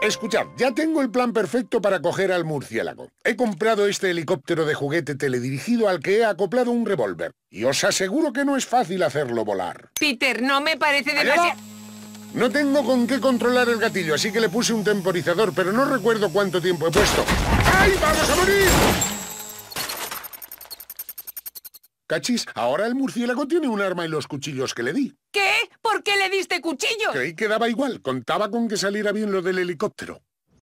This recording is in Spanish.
Escuchad, ya tengo el plan perfecto para coger al murciélago. He comprado este helicóptero de juguete teledirigido al que he acoplado un revólver. Y os aseguro que no es fácil hacerlo volar. Peter, no me parece demasiado... No tengo con qué controlar el gatillo, así que le puse un temporizador, pero no recuerdo cuánto tiempo he puesto. ¡Ay, vamos a morir! ¿Cachis? Ahora el murciélago tiene un arma y los cuchillos que le di. ¿Qué? ¿Por qué le diste cuchillo? Creí que daba igual. Contaba con que saliera bien lo del helicóptero.